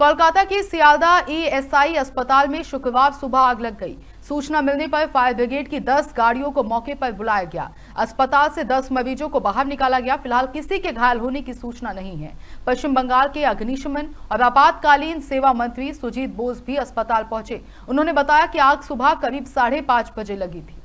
कोलकाता के सियालदा ईएसआई अस्पताल में शुक्रवार सुबह आग लग गई सूचना मिलने पर फायर ब्रिगेड की 10 गाड़ियों को मौके पर बुलाया गया अस्पताल से 10 मरीजों को बाहर निकाला गया फिलहाल किसी के घायल होने की सूचना नहीं है पश्चिम बंगाल के अग्निशमन और आपातकालीन सेवा मंत्री सुजीत बोस भी अस्पताल पहुंचे उन्होंने बताया कि आग सुबह करीब साढ़े बजे लगी थी